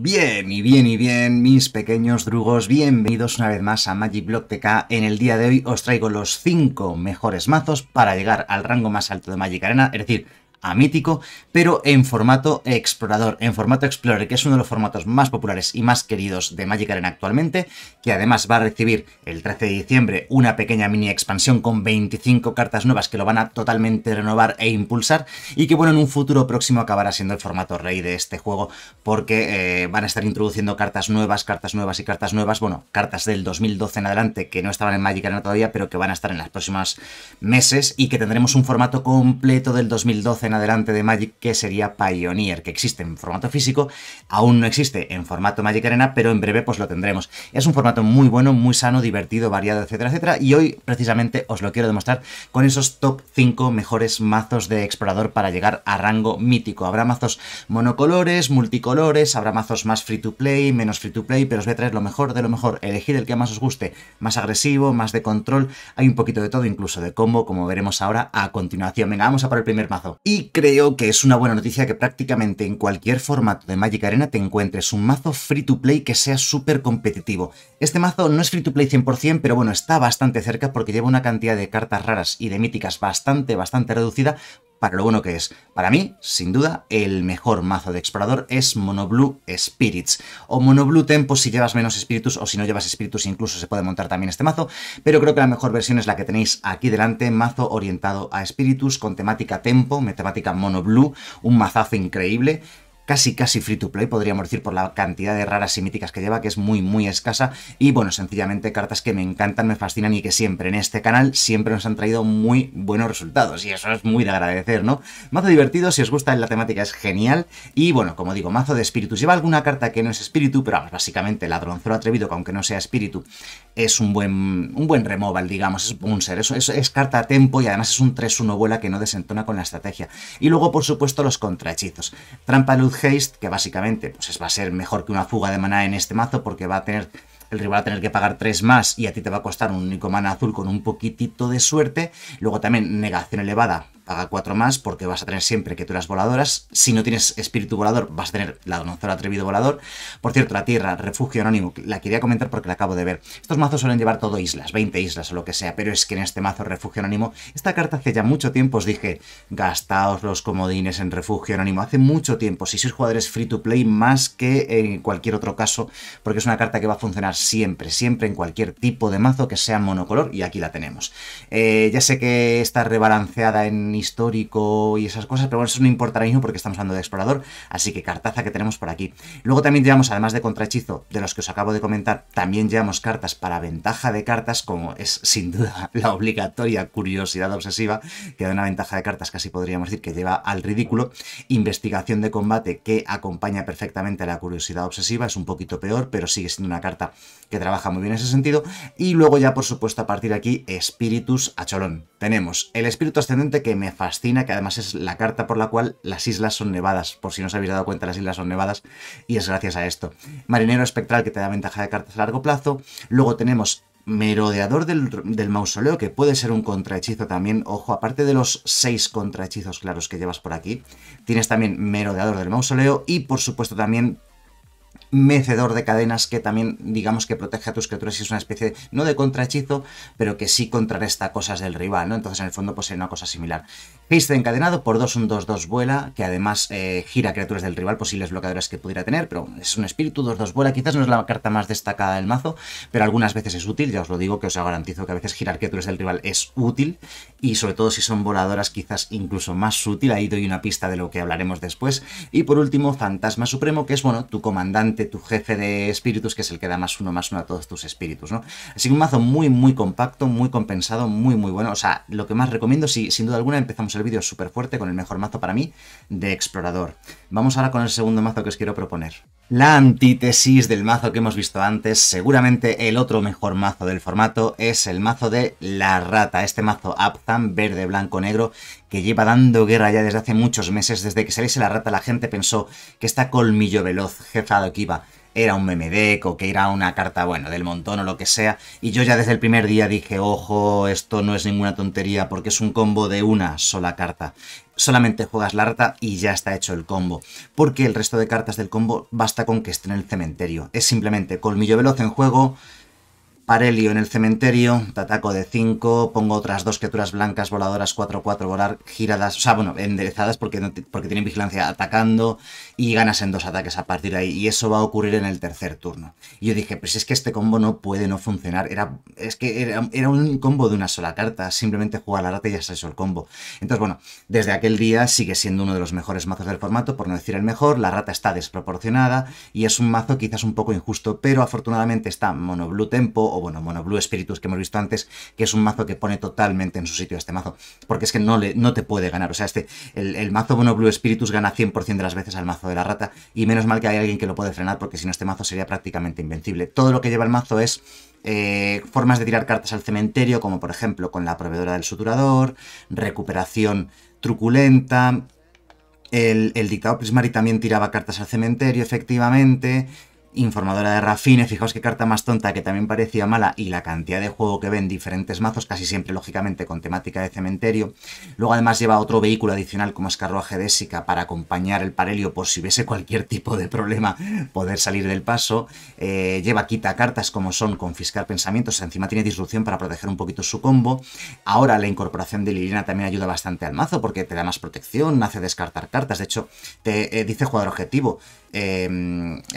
Bien, y bien, y bien, mis pequeños drugos, bienvenidos una vez más a Magic Block TK. En el día de hoy os traigo los 5 mejores mazos para llegar al rango más alto de Magic Arena, es decir, a mítico, pero en formato explorador, en formato explorer, que es uno de los formatos más populares y más queridos de Magic Arena actualmente, que además va a recibir el 13 de diciembre una pequeña mini expansión con 25 cartas nuevas que lo van a totalmente renovar e impulsar, y que bueno, en un futuro próximo acabará siendo el formato rey de este juego, porque eh, van a estar introduciendo cartas nuevas, cartas nuevas y cartas nuevas, bueno, cartas del 2012 en adelante que no estaban en Magic Arena todavía, pero que van a estar en las próximas meses, y que tendremos un formato completo del 2012 adelante de Magic, que sería Pioneer, que existe en formato físico, aún no existe en formato Magic Arena, pero en breve pues lo tendremos. Es un formato muy bueno, muy sano, divertido, variado, etcétera, etcétera, y hoy precisamente os lo quiero demostrar con esos top 5 mejores mazos de explorador para llegar a rango mítico. Habrá mazos monocolores, multicolores, habrá mazos más free to play, menos free to play, pero os voy a traer lo mejor de lo mejor, elegir el que más os guste, más agresivo, más de control, hay un poquito de todo, incluso de combo, como veremos ahora a continuación. Venga, vamos a por el primer mazo. Y y creo que es una buena noticia que prácticamente en cualquier formato de Magic Arena te encuentres un mazo free to play que sea súper competitivo. Este mazo no es free to play 100%, pero bueno, está bastante cerca porque lleva una cantidad de cartas raras y de míticas bastante, bastante reducida, para lo bueno que es. Para mí, sin duda, el mejor mazo de explorador es Monoblue Spirits, o Monoblue Tempo si llevas menos espíritus, o si no llevas espíritus incluso se puede montar también este mazo, pero creo que la mejor versión es la que tenéis aquí delante, mazo orientado a espíritus, con temática Tempo, temática Monoblue, un mazazo increíble, casi casi free to play, podríamos decir, por la cantidad de raras y míticas que lleva, que es muy muy escasa, y bueno, sencillamente cartas que me encantan, me fascinan y que siempre en este canal siempre nos han traído muy buenos resultados, y eso es muy de agradecer, ¿no? Mazo divertido, si os gusta la temática es genial, y bueno, como digo, mazo de espíritus, lleva alguna carta que no es espíritu, pero básicamente ladronzuelo atrevido, que aunque no sea espíritu, es un buen, un buen removal, digamos, es un ser, eso es, carta a tempo y además es un 3-1 vuela que no desentona con la estrategia. Y luego, por supuesto, los contrahechizos. Trampa luz Haste, que básicamente pues, va a ser mejor que una fuga de maná en este mazo porque va a tener el rival va a tener que pagar 3 más y a ti te va a costar un único mana azul con un poquitito de suerte. Luego también negación elevada haga cuatro más porque vas a tener siempre que tú criaturas voladoras. Si no tienes espíritu volador, vas a tener la donzora atrevido volador. Por cierto, la tierra, refugio anónimo, la quería comentar porque la acabo de ver. Estos mazos suelen llevar todo islas, 20 islas o lo que sea, pero es que en este mazo refugio anónimo, esta carta hace ya mucho tiempo os dije, gastaos los comodines en refugio anónimo. Hace mucho tiempo, si sois jugadores free to play, más que en cualquier otro caso, porque es una carta que va a funcionar siempre, siempre en cualquier tipo de mazo que sea monocolor y aquí la tenemos. Eh, ya sé que está rebalanceada en histórico y esas cosas, pero bueno, eso no importa ahora mismo porque estamos hablando de explorador, así que cartaza que tenemos por aquí. Luego también llevamos, además de contrahechizo, de los que os acabo de comentar, también llevamos cartas para ventaja de cartas, como es sin duda la obligatoria curiosidad obsesiva, que da una ventaja de cartas casi podríamos decir que lleva al ridículo, investigación de combate que acompaña perfectamente a la curiosidad obsesiva, es un poquito peor, pero sigue siendo una carta que trabaja muy bien en ese sentido, y luego ya por supuesto a partir de aquí, espíritus a cholón. Tenemos el espíritu ascendente que me me fascina, que además es la carta por la cual las islas son nevadas. Por si no os habéis dado cuenta, las islas son nevadas y es gracias a esto. Marinero espectral que te da ventaja de cartas a largo plazo. Luego tenemos Merodeador del, del, mausoleo, que puede ser un contrahechizo también. Ojo, aparte de los seis contrahechizos claros que llevas por aquí, tienes también Merodeador del mausoleo y, por supuesto, también mecedor de cadenas que también digamos que protege a tus criaturas y es una especie, no de contrahechizo, pero que sí contrarresta cosas del rival, ¿no? Entonces en el fondo pues es una cosa similar. Haste encadenado por 2, un 2-2 vuela, que además eh, gira criaturas del rival, posibles bloqueadoras que pudiera tener, pero es un espíritu 2-2 vuela, quizás no es la carta más destacada del mazo, pero algunas veces es útil, ya os lo digo, que os garantizo que a veces girar criaturas del rival es útil, y sobre todo si son voladoras quizás incluso más útil, ahí doy una pista de lo que hablaremos después. Y por último, Fantasma Supremo, que es, bueno, tu comandante tu jefe de espíritus, que es el que da más uno, más uno a todos tus espíritus, ¿no? Así que un mazo muy, muy compacto, muy compensado, muy, muy bueno. O sea, lo que más recomiendo, si sin duda alguna empezamos el vídeo súper fuerte con el mejor mazo para mí de explorador. Vamos ahora con el segundo mazo que os quiero proponer. La antítesis del mazo que hemos visto antes, seguramente el otro mejor mazo del formato, es el mazo de la rata, este mazo Abzan verde, blanco, negro, que lleva dando guerra ya desde hace muchos meses, desde que saliese la rata la gente pensó que esta colmillo veloz, jefado que iba era un meme o que era una carta, bueno, del montón o lo que sea. Y yo ya desde el primer día dije, ojo, esto no es ninguna tontería porque es un combo de una sola carta solamente juegas la rata y ya está hecho el combo, porque el resto de cartas del combo basta con que estén en el cementerio. Es simplemente colmillo veloz en juego, Parelio en el cementerio, te ataco de 5, pongo otras dos criaturas blancas voladoras 4-4 volar giradas, o sea, bueno, enderezadas porque, porque tienen vigilancia atacando y ganas en dos ataques a partir de ahí. Y eso va a ocurrir en el tercer turno. Y yo dije, pues es que este combo no puede no funcionar. Era, es que era, un combo de una sola carta, simplemente jugar la rata y ya se hizo el combo. Entonces, bueno, desde aquel día sigue siendo uno de los mejores mazos del formato, por no decir el mejor. La rata está desproporcionada y es un mazo quizás un poco injusto, pero afortunadamente está mono blue tempo o bueno, mono blue espíritus que hemos visto antes, que es un mazo que pone totalmente en su sitio este mazo, porque es que no, le, no te puede ganar, o sea, este, el, mazo mono blue espíritus gana 100% de las veces al mazo de la rata, y menos mal que hay alguien que lo puede frenar, porque si no este mazo sería prácticamente invencible. Todo lo que lleva el mazo es eh, formas de tirar cartas al cementerio, como por ejemplo con la proveedora del suturador, recuperación truculenta, el, el, dictador Prismari también tiraba cartas al cementerio, efectivamente informadora de Rafine, fijaos qué carta más tonta que también parecía mala y la cantidad de juego que ven diferentes mazos, casi siempre lógicamente con temática de cementerio. Luego además lleva otro vehículo adicional como es carruaje de para acompañar el parelio por si hubiese cualquier tipo de problema poder salir del paso. Eh, lleva quita cartas como son confiscar pensamientos, encima tiene disrupción para proteger un poquito su combo. Ahora la incorporación de Liliana también ayuda bastante al mazo porque te da más protección, hace descartar cartas, de hecho te eh, dice jugador objetivo. Eh,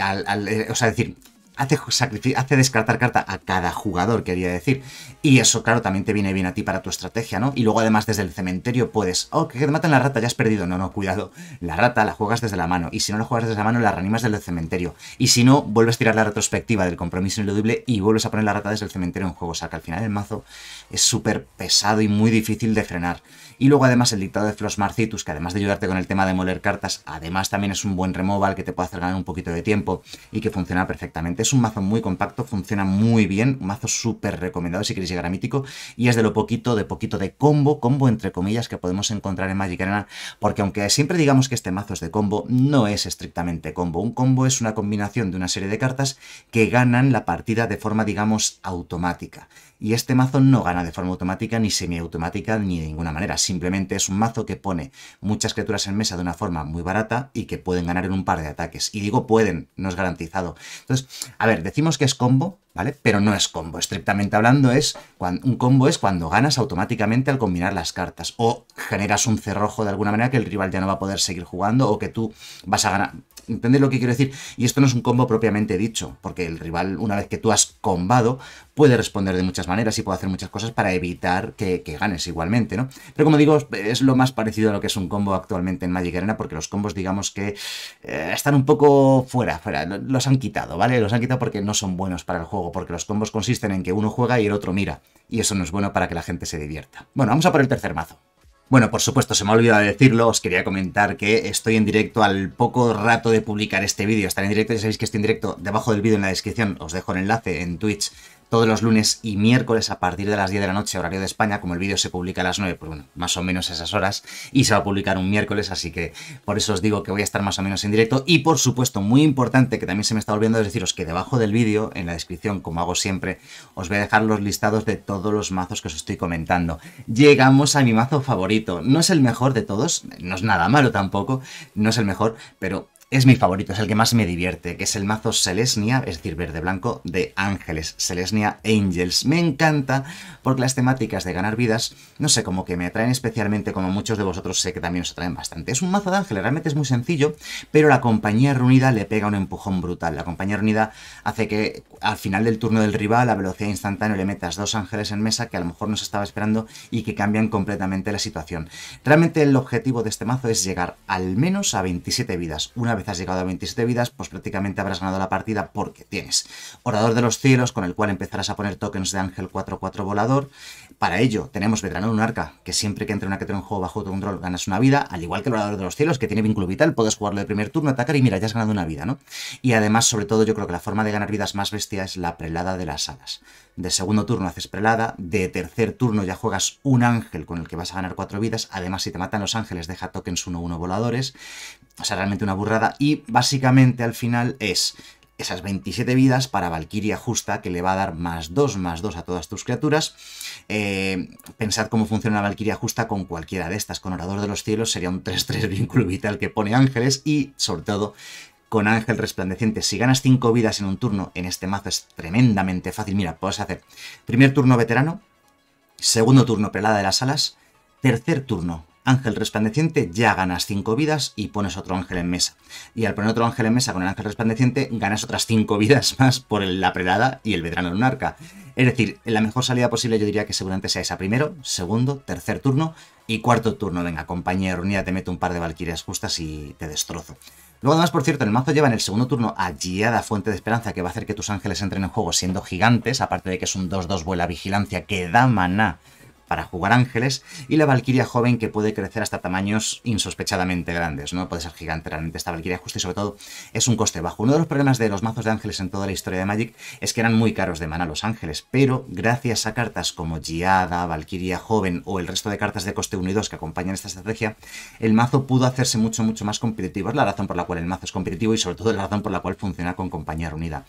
al o sea, decir, hace, descartar carta a cada jugador, quería decir. Y eso, claro, también te viene bien a ti para tu estrategia, ¿no? Y luego además desde el cementerio puedes, oh, que te matan la rata, ya has perdido. No, no, cuidado. La rata la juegas desde la mano. Y si no la juegas desde la mano, la reanimas desde el cementerio. Y si no, vuelves a tirar la retrospectiva del compromiso ineludible y vuelves a poner la rata desde el cementerio en juego. O sea, que al final el mazo es súper pesado y muy difícil de frenar. Y luego además el dictado de Flos Marcitus, que además de ayudarte con el tema de moler cartas, además también es un buen removal que te puede hacer ganar un poquito de tiempo y que funciona perfectamente. Es un mazo muy compacto, funciona muy bien, un mazo súper recomendado si queréis llegar a mítico y es de lo poquito, de poquito de combo, combo entre comillas que podemos encontrar en Magic Arena, porque aunque siempre digamos que este mazo es de combo, no es estrictamente combo. Un combo es una combinación de una serie de cartas que ganan la partida de forma, digamos, automática y este mazo no gana de forma automática ni semiautomática ni de ninguna manera. Simplemente es un mazo que pone muchas criaturas en mesa de una forma muy barata y que pueden ganar en un par de ataques. Y digo pueden, no es garantizado. Entonces, a ver, decimos que es combo, ¿vale? Pero no es combo. Estrictamente hablando, es un combo es cuando ganas automáticamente al combinar las cartas o generas un cerrojo de alguna manera que el rival ya no va a poder seguir jugando o que tú vas a ganar, ¿Entendéis lo que quiero decir? Y esto no es un combo propiamente dicho, porque el rival, una vez que tú has combado, puede responder de muchas maneras y puede hacer muchas cosas para evitar que, ganes igualmente, ¿no? Pero como digo, es lo más parecido a lo que es un combo actualmente en Magic Arena, porque los combos, digamos que eh, están un poco fuera, fuera, los han quitado, ¿vale? Los han quitado porque no son buenos para el juego, porque los combos consisten en que uno juega y el otro mira, y eso no es bueno para que la gente se divierta. Bueno, vamos a por el tercer mazo. Bueno, por supuesto, se me ha olvidado decirlo, os quería comentar que estoy en directo al poco rato de publicar este vídeo. Estaré en directo, ya sabéis que estoy en directo debajo del vídeo en la descripción, os dejo el enlace en Twitch todos los lunes y miércoles a partir de las 10 de la noche, horario de España, como el vídeo se publica a las 9, pues bueno, más o menos esas horas, y se va a publicar un miércoles, así que por eso os digo que voy a estar más o menos en directo, y por supuesto, muy importante, que también se me está olvidando es deciros que debajo del vídeo, en la descripción, como hago siempre, os voy a dejar los listados de todos los mazos que os estoy comentando. Llegamos a mi mazo favorito, no es el mejor de todos, no es nada malo tampoco, no es el mejor, pero es mi favorito, es el que más me divierte, que es el mazo Selesnia, es decir, verde-blanco, de Ángeles, Selesnia Angels. Me encanta porque las temáticas de ganar vidas, no sé, como que me atraen especialmente, como muchos de vosotros sé que también os atraen bastante. Es un mazo de ángeles, realmente es muy sencillo, pero la compañía reunida le pega un empujón brutal. La compañía reunida hace que al final del turno del rival, a velocidad instantánea, le metas dos ángeles en mesa que a lo mejor no se estaba esperando y que cambian completamente la situación. Realmente el objetivo de este mazo es llegar al menos a 27 vidas, una vez has llegado a 27 vidas, pues prácticamente habrás ganado la partida porque tienes Orador de los Cielos, con el cual empezarás a poner tokens de Ángel 4-4 volador. Para ello tenemos Veterano arca que siempre que entre una que criatura un juego bajo tu control ganas una vida, al igual que el Orador de los Cielos, que tiene vínculo vital, puedes jugarlo de primer turno, atacar y mira, ya has ganado una vida, ¿no? Y además, sobre todo, yo creo que la forma de ganar vidas más bestia es la prelada de las alas. De segundo turno haces prelada, de tercer turno ya juegas un ángel con el que vas a ganar cuatro vidas, además si te matan los ángeles deja tokens 1-1 voladores, o sea, realmente una burrada. Y básicamente al final es esas 27 vidas para Valkyria justa, que le va a dar más 2, más 2 a todas tus criaturas. Eh, pensad cómo funciona la Valkyria justa con cualquiera de estas. Con Orador de los Cielos sería un 3-3 vínculo vital que pone ángeles y, sobre todo, con Ángel Resplandeciente. Si ganas 5 vidas en un turno, en este mazo es tremendamente fácil. Mira, puedes hacer primer turno veterano, segundo turno pelada de las alas, tercer turno Ángel resplandeciente, ya ganas 5 vidas y pones otro ángel en mesa. Y al poner otro ángel en mesa con el ángel resplandeciente, ganas otras 5 vidas más por la prelada y el veterano lunarca. Es decir, la mejor salida posible yo diría que seguramente sea esa primero, segundo, tercer turno y cuarto turno. Venga, compañía reunida, te meto un par de valquirias justas y te destrozo. Luego además, por cierto, el mazo lleva en el segundo turno a Giada Fuente de Esperanza, que va a hacer que tus ángeles entren en juego siendo gigantes, aparte de que es un 2-2 vuela vigilancia que da maná para jugar ángeles, y la Valquiria joven que puede crecer hasta tamaños insospechadamente grandes, ¿no? Puede ser gigante realmente esta Valquiria justo y sobre todo es un coste bajo. Uno de los problemas de los mazos de ángeles en toda la historia de Magic es que eran muy caros de mana los ángeles, pero gracias a cartas como Giada, Valquiria joven o el resto de cartas de coste 1 y 2 que acompañan esta estrategia, el mazo pudo hacerse mucho, mucho más competitivo. Es la razón por la cual el mazo es competitivo y sobre todo la razón por la cual funciona con compañía reunida.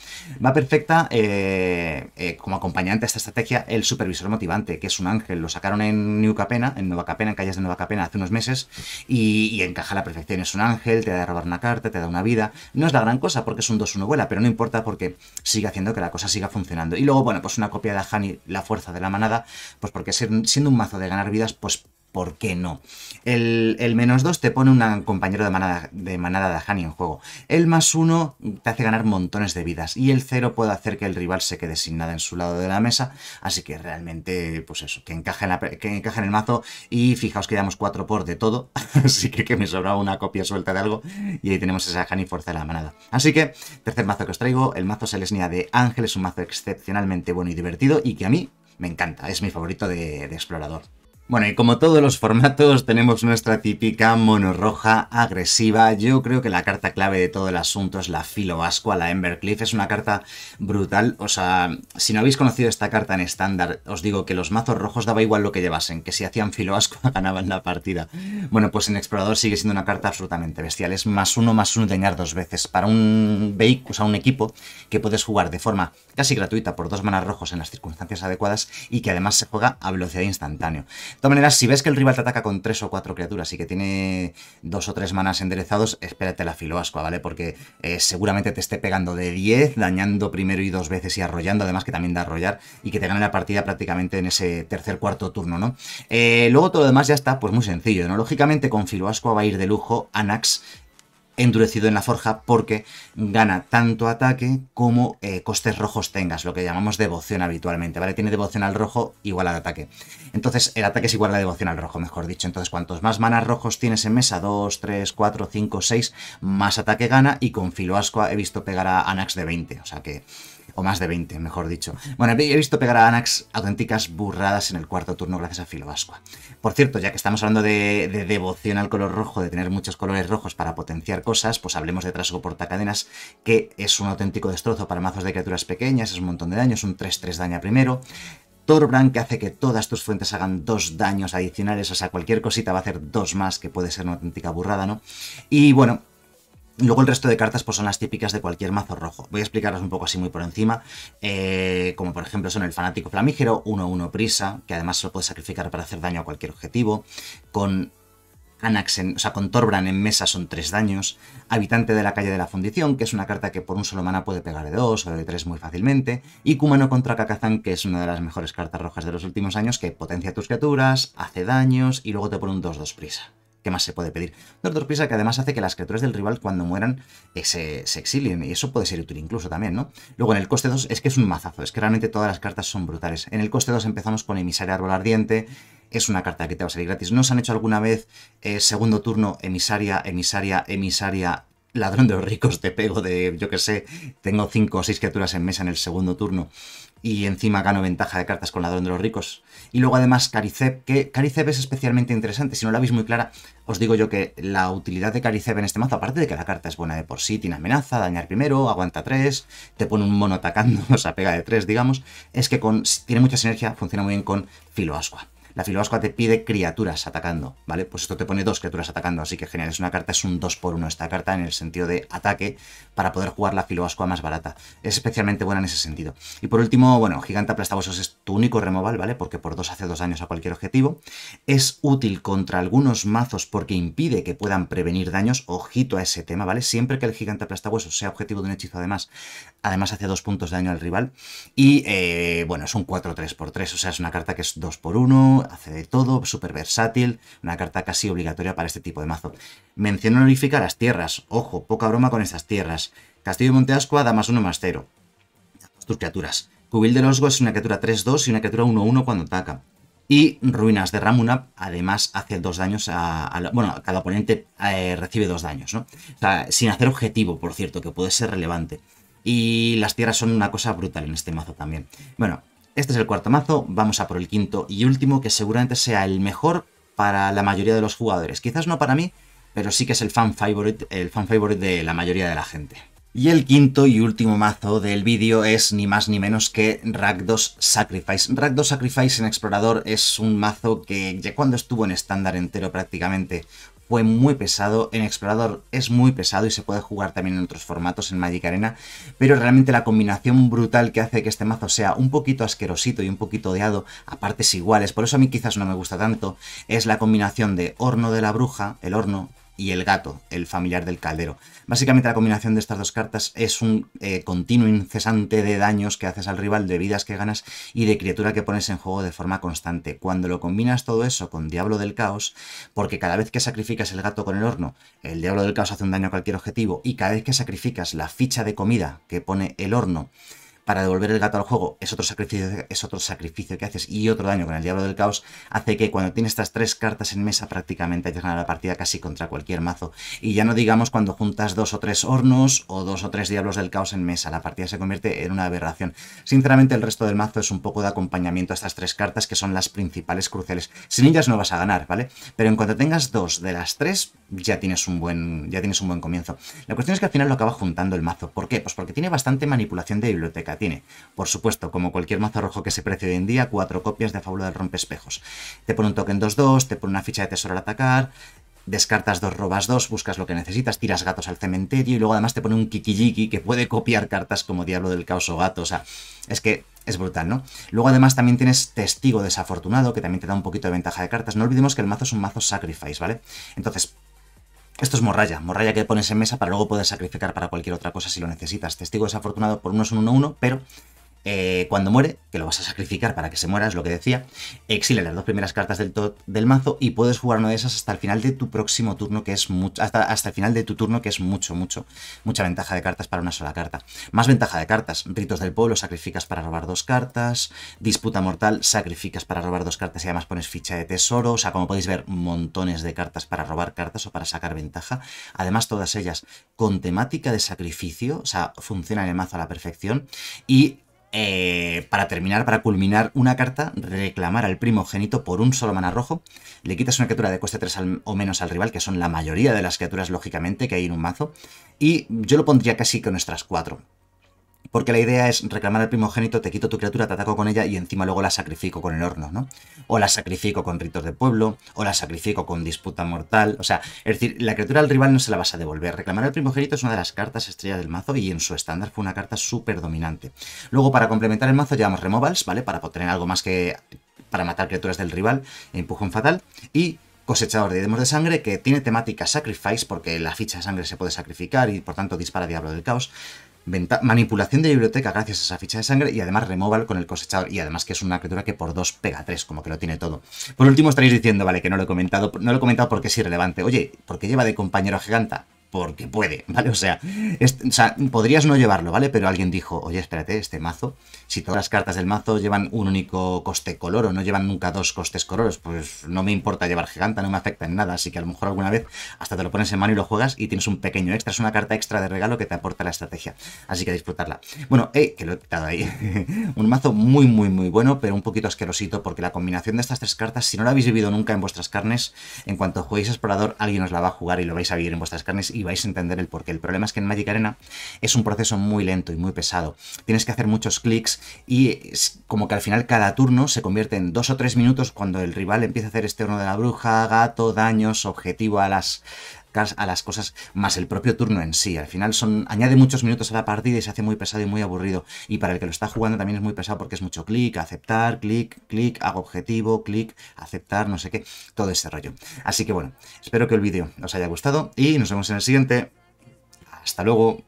Va perfecta eh, eh, como acompañante a esta estrategia el supervisor motivante, que es un ángel, los sacaron en New Capena, en Nueva Capena, en calles de Nueva Capena hace unos meses, y, encaja a la perfección. Es un ángel, te da de robar una carta, te da una vida. No es la gran cosa porque es un 2-1 vuela, pero no importa porque sigue haciendo que la cosa siga funcionando. Y luego, bueno, pues una copia de Hani, La Fuerza de la Manada, pues porque siendo un mazo de ganar vidas, pues ¿Por qué no? El, menos 2 te pone un compañero de manada, de manada de en juego. El más 1 te hace ganar montones de vidas. Y el 0 puede hacer que el rival se quede sin nada en su lado de la mesa. Así que realmente, pues eso, que encaja en, el mazo. Y fijaos que damos 4 por de todo. así que, que me sobraba una copia suelta de algo. Y ahí tenemos esa Hani Fuerza de la Manada. Así que, tercer mazo que os traigo, el mazo Selesnia de Ángel. Es un mazo excepcionalmente bueno y divertido. Y que a mí me encanta. Es mi favorito de explorador. Bueno, y como todos los formatos, tenemos nuestra típica roja agresiva. Yo creo que la carta clave de todo el asunto es la Filo ascoa, la Embercliff. Es una carta brutal. O sea, si no habéis conocido esta carta en estándar, os digo que los mazos rojos daba igual lo que llevasen, que si hacían Filo ganaban la partida. Bueno, pues en Explorador sigue siendo una carta absolutamente bestial. Es más uno, más uno dañar dos veces. Para un vehículo, o un equipo que puedes jugar de forma casi gratuita por dos manas rojos en las circunstancias adecuadas y que además se juega a velocidad instantánea. De todas maneras, si ves que el rival te ataca con tres o cuatro criaturas y que tiene dos o tres manas enderezados, espérate la filoascua, ¿vale? Porque eh, seguramente te esté pegando de 10, dañando primero y dos veces y arrollando, además que también da arrollar, y que te gane la partida prácticamente en ese tercer cuarto turno, ¿no? Eh, luego todo lo demás ya está, pues muy sencillo, ¿no? Lógicamente con filoascua va a ir de lujo Anax endurecido en la forja porque gana tanto ataque como eh, costes rojos tengas, lo que llamamos devoción habitualmente, ¿vale? Tiene devoción al rojo igual al ataque. Entonces, el ataque es igual a la devoción al rojo, mejor dicho. Entonces, cuantos más manas rojos tienes en mesa, 2, 3, 4, 5, 6, más ataque gana y con filo asco he visto pegar a Anax de 20, o sea que o más de 20, mejor dicho. Bueno, he visto pegar a Anax auténticas burradas en el cuarto turno gracias a Filobascua. Por cierto, ya que estamos hablando de, devoción al color rojo, de tener muchos colores rojos para potenciar cosas, pues hablemos de Trasgo Portacadenas, que es un auténtico destrozo para mazos de criaturas pequeñas, es un montón de daño, es un 3-3 daña primero. Torbran, que hace que todas tus fuentes hagan dos daños adicionales, o sea, cualquier cosita va a hacer dos más, que puede ser una auténtica burrada, ¿no? Y bueno, Luego el resto de cartas pues, son las típicas de cualquier mazo rojo. Voy a explicarlas un poco así muy por encima, eh, como por ejemplo son el fanático flamígero, 1-1 prisa, que además se lo puede sacrificar para hacer daño a cualquier objetivo, con Anaxen, o sea, con Torbran en mesa son 3 daños, Habitante de la calle de la fundición, que es una carta que por un solo mana puede pegar de 2 o de 3 muy fácilmente, y Kumano contra Kakazan, que es una de las mejores cartas rojas de los últimos años, que potencia tus criaturas, hace daños y luego te pone un 2-2 prisa. ¿Qué más se puede pedir? Doctor Pisa, que además hace que las criaturas del rival cuando mueran eh, se, exilien y eso puede ser útil incluso también, ¿no? Luego en el coste 2 es que es un mazazo, es que realmente todas las cartas son brutales. En el coste 2 empezamos con emisaria árbol ardiente, es una carta que te va a salir gratis. ¿No se han hecho alguna vez eh, segundo turno emisaria, emisaria, emisaria, ladrón de los ricos, te pego de, yo qué sé, tengo 5 o 6 criaturas en mesa en el segundo turno y encima gano ventaja de cartas con Ladrón de los Ricos. Y luego además Caricep, que Caricep es especialmente interesante, si no la veis muy clara, os digo yo que la utilidad de Caricep en este mazo, aparte de que la carta es buena de por sí, tiene amenaza, dañar primero, aguanta 3, te pone un mono atacando, o sea, pega de 3, digamos, es que con, tiene mucha sinergia, funciona muy bien con asqua la filobascua te pide criaturas atacando, ¿vale? Pues esto te pone dos criaturas atacando, así que genial. Es una carta, es un 2 x 1 esta carta en el sentido de ataque para poder jugar la filobascua más barata. Es especialmente buena en ese sentido. Y por último, bueno, Gigante Aplastabosos es tu único removal, ¿vale? Porque por 2 hace 2 daños a cualquier objetivo. Es útil contra algunos mazos porque impide que puedan prevenir daños. Ojito a ese tema, ¿vale? Siempre que el Gigante Aplastabosos sea objetivo de un hechizo además, además hace 2 puntos de daño al rival. Y, eh, bueno, es un 4-3x3, o sea, es una carta que es 2 x 1 hace de todo, súper versátil, una carta casi obligatoria para este tipo de mazo. Mención honorífica las tierras, ojo, poca broma con estas tierras. Castillo de Monteascua da más uno más cero Tus criaturas. Cubil de Osgo es una criatura 3-2 y una criatura 1-1 cuando ataca. Y Ruinas de Ramuna, además, hace dos daños a. bueno, cada oponente eh, recibe dos daños, ¿no? O sea, sin hacer objetivo, por cierto, que puede ser relevante. Y las tierras son una cosa brutal en este mazo también. Bueno, este es el cuarto mazo, vamos a por el quinto y último, que seguramente sea el mejor para la mayoría de los jugadores. Quizás no para mí, pero sí que es el fan favorite, el fan favorite de la mayoría de la gente. Y el quinto y último mazo del vídeo es ni más ni menos que Rakdos Sacrifice. Rakdos Sacrifice en Explorador es un mazo que ya cuando estuvo en estándar entero prácticamente muy pesado, en Explorador es muy pesado y se puede jugar también en otros formatos en Magic Arena, pero realmente la combinación brutal que hace que este mazo sea un poquito asquerosito y un poquito odiado a partes iguales, por eso a mí quizás no me gusta tanto, es la combinación de Horno de la Bruja, el horno y el gato, el familiar del caldero. Básicamente la combinación de estas dos cartas es un eh, continuo incesante de daños que haces al rival, de vidas que ganas y de criatura que pones en juego de forma constante. Cuando lo combinas todo eso con Diablo del Caos, porque cada vez que sacrificas el gato con el horno, el Diablo del Caos hace un daño a cualquier objetivo y cada vez que sacrificas la ficha de comida que pone el horno, para devolver el gato al juego es otro sacrificio, es otro sacrificio que haces y otro daño con el Diablo del Caos, hace que cuando tienes estas tres cartas en mesa prácticamente hayas ganado la partida casi contra cualquier mazo. Y ya no digamos cuando juntas dos o tres hornos o dos o tres Diablos del Caos en mesa, la partida se convierte en una aberración. Sinceramente el resto del mazo es un poco de acompañamiento a estas tres cartas que son las principales cruciales. Sin ellas no vas a ganar, ¿vale? Pero en cuanto tengas dos de las tres, ya tienes un buen, ya tienes un buen comienzo. La cuestión es que al final lo acaba juntando el mazo. ¿Por qué? Pues porque tiene bastante manipulación de biblioteca. Tiene, por supuesto, como cualquier mazo rojo que se precie hoy en día, cuatro copias de fábula del espejos Te pone un token 2-2, te pone una ficha de tesoro al atacar, descartas dos, robas dos, buscas lo que necesitas, tiras gatos al cementerio y luego además te pone un kikijiki que puede copiar cartas como Diablo del Caos o Gato. O sea, es que es brutal, ¿no? Luego además también tienes Testigo Desafortunado, que también te da un poquito de ventaja de cartas. No olvidemos que el mazo es un mazo Sacrifice, ¿vale? Entonces, esto es morralla, morraya que pones en mesa para luego poder sacrificar para cualquier otra cosa si lo necesitas. Testigo desafortunado por unos son 1-1, pero eh, cuando muere, que lo vas a sacrificar para que se muera, es lo que decía, exile las dos primeras cartas del, del mazo y puedes jugar una de esas hasta el final de tu próximo turno, que es mucho, hasta, hasta, el final de tu turno, que es mucho, mucho, mucha ventaja de cartas para una sola carta. Más ventaja de cartas, Ritos del Pueblo, sacrificas para robar dos cartas, Disputa Mortal, sacrificas para robar dos cartas y además pones ficha de tesoro, o sea, como podéis ver, montones de cartas para robar cartas o para sacar ventaja. Además, todas ellas con temática de sacrificio, o sea, funcionan el mazo a la perfección y eh, para terminar, para culminar una carta, reclamar al primogénito por un solo mana rojo. Le quitas una criatura de coste 3 o menos al rival, que son la mayoría de las criaturas, lógicamente, que hay en un mazo. Y yo lo pondría casi con nuestras 4 porque la idea es reclamar al primogénito, te quito tu criatura, te ataco con ella y encima luego la sacrifico con el horno, ¿no? O la sacrifico con ritos de pueblo, o la sacrifico con disputa mortal, o sea, es decir, la criatura del rival no se la vas a devolver. Reclamar al primogénito es una de las cartas estrella del mazo y en su estándar fue una carta súper dominante. Luego, para complementar el mazo, llevamos removals, ¿vale? Para tener algo más que para matar criaturas del rival, empujón fatal, y cosechador de demos de sangre que tiene temática sacrifice porque la ficha de sangre se puede sacrificar y por tanto dispara Diablo del Caos manipulación de biblioteca gracias a esa ficha de sangre y además removal con el cosechador. Y además que es una criatura que por dos pega 3, como que lo tiene todo. Por último estaréis diciendo, vale, que no lo he comentado, no lo he comentado porque es irrelevante. Oye, ¿por qué lleva de compañero a Giganta? porque puede, ¿vale? O sea, podrías no llevarlo, ¿vale? Pero alguien dijo, oye, espérate, este mazo, si todas las cartas del mazo llevan un único coste color o no llevan nunca dos costes coloros, pues no me importa llevar giganta, no me afecta en nada, así que a lo mejor alguna vez hasta te lo pones en mano y lo juegas y tienes un pequeño extra, es una carta extra de regalo que te aporta la estrategia, así que disfrutarla. Bueno, eh, que lo he quitado ahí, un mazo muy, muy, muy bueno, pero un poquito asquerosito, porque la combinación de estas tres cartas, si no la habéis vivido nunca en vuestras carnes, en cuanto juguéis Explorador, alguien os la va a jugar y lo vais a vivir en vuestras carnes y y vais a entender el porqué. El problema es que en Magic Arena es un proceso muy lento y muy pesado. Tienes que hacer muchos clics y es como que al final cada turno se convierte en dos o tres minutos cuando el rival empieza a hacer este turno de la bruja, gato, daños, objetivo a las a las cosas más el propio turno en sí. Al final son añade muchos minutos a la partida y se hace muy pesado y muy aburrido. Y para el que lo está jugando también es muy pesado porque es mucho clic, aceptar, clic, clic, hago objetivo, clic, aceptar, no sé qué, todo ese rollo. Así que bueno, espero que el vídeo os haya gustado y nos vemos en el siguiente. Hasta luego.